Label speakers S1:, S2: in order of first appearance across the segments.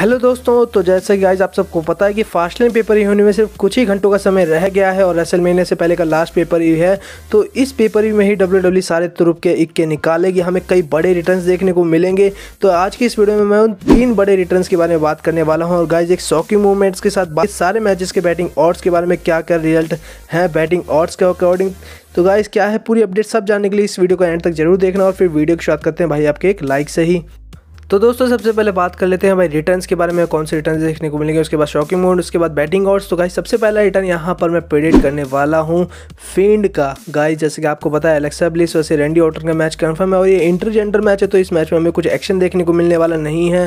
S1: hello दोस्तों तो जैसे कि आज आप सबको पता है कि फास्ट लाइन पेपर ही होने में सिर्फ कुछ ही घंटों का समय रह गया है और असल महीने से पहले का लास्ट पेपर ही है तो इस पेपर ई में ही डब्ल्यू डब्ल्यू सारे तुरुप के इक्के निकालेगी हमें कई बड़े रिटर्न्स देखने को मिलेंगे तो आज की इस वीडियो में मैं उन तीन बड़े रिटर्न के बारे में बात करने वाला हूँ और गाइज एक शॉकिंग मूवमेंट्स के साथ सारे मैचेस के बैटिंग ऑर्ड्स के बारे में क्या क्या रिजल्ट है बैटिंग ऑर्ड्स के अकॉर्डिंग तो गाइज क्या है पूरी अपडेट सब जानने के लिए इस वीडियो को एंड तक जरूर देखना और फिर वीडियो की शुरुआत करते हैं भाई आपके एक लाइक से ही तो दोस्तों सबसे पहले बात कर लेते हैं भाई रिटर्न्स के बारे में कौन से रिटर्न देखने को मिलेंगे उसके बाद शॉकिंग मोड उसके बाद बैटिंग आउट्स तो गाइस सबसे पहला रिटर्न यहाँ पर मैं प्रेडिक्ट करने वाला हूँ फेंड का गाइस जैसे कि आपको पता है एलेक्सा ब्लिस वैसे रेंडी ऑटर का मैच कन्फर्म है और ये इंटरजेंडर मैच है तो इस मैच में हमें कुछ एक्शन देखने को मिलने वाला नहीं है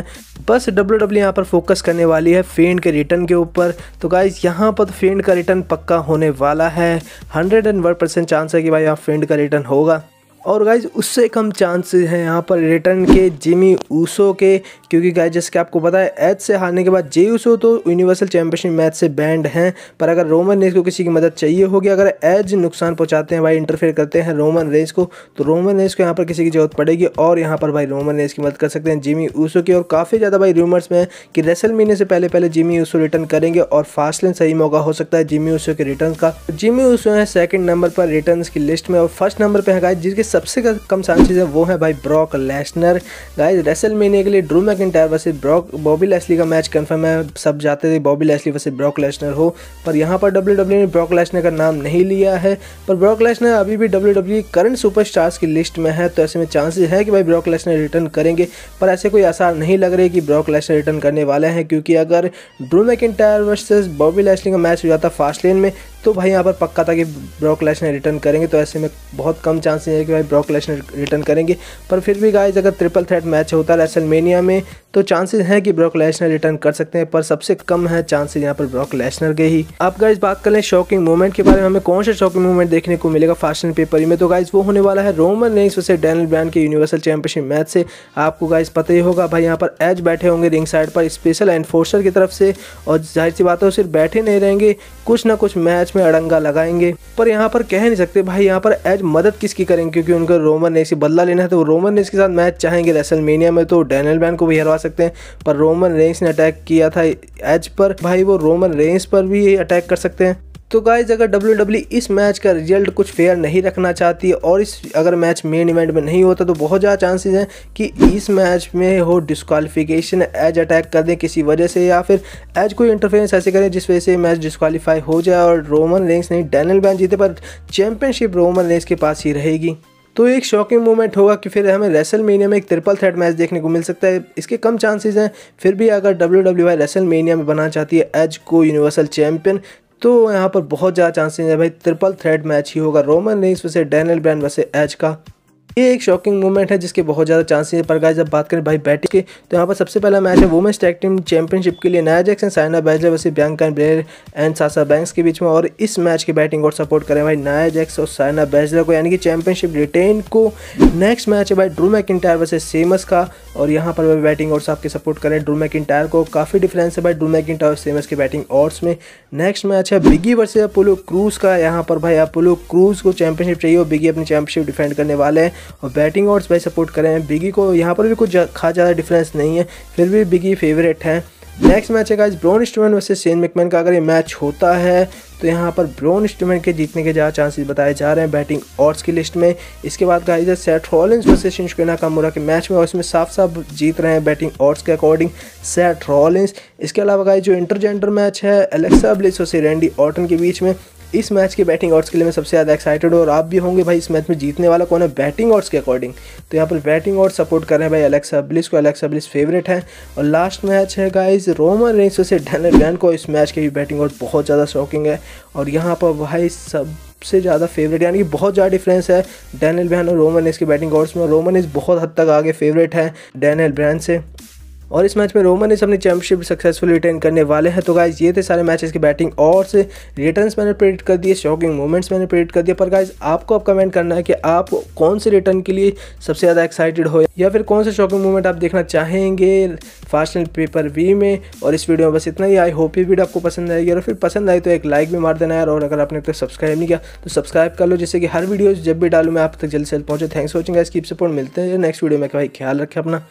S1: बस डब्ल्यू डब्ल्यू e यहाँ पर फोकस करने वाली है फेंड के रिटर्न के ऊपर तो गाइज यहाँ पर फेंड तो का रिटर्न पक्का होने वाला है hundred and one percent chance है कि भाई यहाँ फेंड का रिटर्न होगा और गाइज उससे कम चांस हैं यहाँ पर रिटर्न के जिमी ऊसो के क्योंकि गाइज जैसे कि आपको पता है एच से हारने के बाद जे ऊसो तो यूनिवर्सल चैंपियनशिप मैच से बैंड हैं पर अगर रोमन रेंज को किसी की मदद चाहिए होगी अगर एज नुकसान पहुँचाते हैं भाई इंटरफेयर करते हैं रोमन रेंज को तो रोमन रेंज को यहाँ पर किसी की जरूरत पड़ेगी और यहाँ पर भाई रोमन रेंज की मदद कर सकते हैं जिमी ऊसो की और काफ़ी ज़्यादा भाई रूमर्स में है कि रेसल महीने से पहले पहले जिमी ऊसो रिटर्न करेंगे और फास्ट लेन सही मौका हो सकता है जिमी ऊसो के रिटर्न का जिमी ऊसो है सेकेंड नंबर पर रिटर्न की लिस्ट में और फर्स्ट नंबर पर है गाइज जिसके सबसे कम चांसेस है वो है भाई Brock Lesnar guys wrestle WrestleMania के लिए Drew McIntyre versus Brock Bobby Lashley का मैच कन्फर्म है सब जाते थे Bobby Lashley versus Brock Lesnar हो पर यहाँ पर डब्ल्यू e ने ब्रॉक लेसनर का नाम नहीं लिया है पर ब्रॉक लेसनर अभी भी डब्ल्यू करंट सुपर की लिस्ट में है तो ऐसे में चांसेज है कि भाई ब्रॉक लेसनर रिटर्न करेंगे पर ऐसे कोई आसार नहीं लग रही कि ब्रॉक लेसनर रिटर्न करने वाले हैं क्योंकि अगर Drew McIntyre versus Bobby Lashley का मैच हो जाता फास्ट लेन में तो भाई यहाँ पर पक्का था कि ब्रॉक लेसनर रिटर्न करेंगे तो ऐसे में बहुत कम चांसेस है कि भाई फाइट ब्रॉक लेसनर रिटर्न करेंगे पर फिर भी गाइज अगर ट्रिपल थ्रेट मैच होता है रेसलमेनिया में तो चांसेस हैं कि ब्रॉक लेसनर रिटर्न कर सकते हैं पर सबसे कम है चांसेस यहाँ पर ब्रॉक लेसनर के ही आप गाइज बात कर लें शॉकिंग मूवमेंट के बारे में हमें कौन सा शॉकिंग मूवमेंट देखने को मिलेगा फास्ट एंड पेपर में तो गाइज वो होने वाला है Roman Reigns versus Daniel Bryan के यूनिवर्सल चैंपियनशिप मैच से आपको गाइज पता ही होगा भाई यहाँ पर एज बैठे होंगे रिंग साइड पर स्पेशल एनफोर्सर की तरफ से और जाहिर सी बात है सिर्फ बैठे नहीं रहेंगे कुछ ना कुछ मैच में अड़ंगा लगाएंगे पर यहाँ पर कह नहीं सकते भाई यहाँ पर एज मदद किसकी करेंगे क्योंकि क्योंकि उनका रोमन रेस से बदला लेना है तो रोमन रेस के साथ मैच चाहेंगे रेसलमेनिया तो में तो डैनियल बैन को भी हरवा सकते हैं पर रोमन रेंस ने अटैक किया था एज पर भाई वो रोमन रेंस पर भी अटैक कर सकते हैं तो गाइज अगर डब्ल्यू e इस मैच का रिजल्ट कुछ फेयर नहीं रखना चाहती और इस अगर मैच मेन इवेंट में नहीं होता तो बहुत ज़्यादा चांसेस हैं कि इस मैच में हो डिस्कालीफिकेशन एज अटैक कर दें किसी वजह से या फिर एज कोई इंटरफेरेंस ऐसे करें जिस वजह से मैच डिस्कालीफाई हो जाए और रोमन रेंस नहीं डैनल बैन जीते पर चैंपियनशिप रोमन रेंस के पास ही रहेगी तो एक शॉकिंग मोमेंट होगा कि फिर हमें रेसल में एक ट्रिपल थ्रेड मैच देखने को मिल सकता है इसके कम चांसेस हैं फिर भी अगर डब्ल्यू डब्ल्यू आई रेसल में बनाना चाहती है एज को यूनिवर्सल चैंपियन तो यहाँ पर बहुत ज़्यादा चांसेस है भाई ट्रिपल थ्रेड मैच ही होगा Roman Reigns versus Daniel Bryan versus Edge का ये एक शॉकिंग मूवमेंट है जिसके बहुत ज़्यादा चांसेस है पर गाइस जब बात करें भाई बैटिंग की तो यहाँ पर सबसे पहला मैच है वुमेंस टैग टीम चैंपियनशिप के लिए नया Jackson Shayna Baszler versus and Blair and Sasha Banks के बीच में और इस मैच की बैटिंग और सपोर्ट करें भाई नया जैक्स और साइना बैजले को यानी कि चैंपियनशिप रिटेन को नेक्स्ट मैच है भाई ड्रू टायर वैसे सेमस का और यहाँ पर भाई बैटिंग और आपके सपोर्ट करें ड्रू इंटायर को काफ़ी डिफरेंस है भाई ड्रू मैकिटायर सेमस के बैटिंग ऑर्ड्स में नेक्स्ट मैच है बिगी वर्सेज अपोलो क्रूज का यहाँ पर भाई अपोलो क्रूज को चैंपियनशिप चाहिए और बिगी अपनी चैंपियनशिप डिफेंड करने वाले हैं और बैटिंग ऑर्ड्स भाई सपोर्ट करें बिगी को यहाँ पर भी कुछ खास ज़्यादा डिफरेंस नहीं है फिर भी बिगी फेवरेट है नेक्स्ट मैच है गाइज ब्रोन स्टूमेंट वैसे सेन मैकमैन का अगर ये मैच होता है तो यहाँ पर ब्रोन स्टूमेंट के जीतने के ज़्यादा चांसेस बताए जा रहे हैं बैटिंग ऑर्ड्स की लिस्ट में इसके बाद गाइज है Seth Rollins versus Shinsuke Nakamura के मैच में और इसमें साफ साफ जीत रहे हैं बैटिंग ऑर्ड्स के अकॉर्डिंग सेट रॉलिंस इसके अलावा गाइज जो इंटरजेंडर मैच है एलेक्सा ब्लिस और रैंडी ऑर्टन के बीच में इस मैच के बैटिंग आउट्स के लिए मैं सबसे ज़्यादा एक्साइटेड हूँ और आप भी होंगे भाई इस मैच में जीतने वाला कौन है बैटिंग आउट्स के अकॉर्डिंग तो यहाँ पर बैटिंग आउट सपोर्ट कर रहे हैं भाई अलेक्सा ब्लिस को अलेक्सा ब्लिस फेवरेट है और लास्ट मैच है गाइज रोमन रेंस से डैनल डैन को इस मैच की भी बैटिंग आउट बहुत ज़्यादा शॉकिंग है और यहाँ पर भाई सब सबसे ज़्यादा फेवरेट यानी कि बहुत ज़्यादा डिफरेंस है डैनियल ब्रैन और रोमन इसकी बैटिंग आउट्स में रोमन इस बहुत हद तक आगे फेवरेट है डैनियल ब्रैन से और इस मैच में रोमन इस अपनी चैंपियनशिप सक्सेसफुल रिटेन करने वाले हैं तो गाइज ये थे सारे मैचेस की बैटिंग और से रिटर्न मैंने प्रेडिक्ट कर दिए शॉकिंग मोमेंट्स मैंने प्रेडिक्ट कर दिया पर गाइज आपको अब कमेंट करना है कि आप कौन से रिटर्न के लिए सबसे ज़्यादा एक्साइटेड हो या फिर कौन से शॉकिंग मूवमेंट आप देखना चाहेंगे फास्ट एंड पेपर वी में और इस वीडियो में बस इतना ही आई होप ये वीडियो आपको पसंद आएगी और फिर पसंद आई तो एक लाइक भी मार देना यार और अगर आपने तो सब्सक्राइब नहीं किया तो सब्सक्राइब कर लो जिससे कि हर वीडियो जब भी डालू मैं आप तक जल्द से जल्द पहुंचे thanks watching guys keep support मिलते हैं नेक्स्ट वीडियो में भाई ख्याल रखें अपना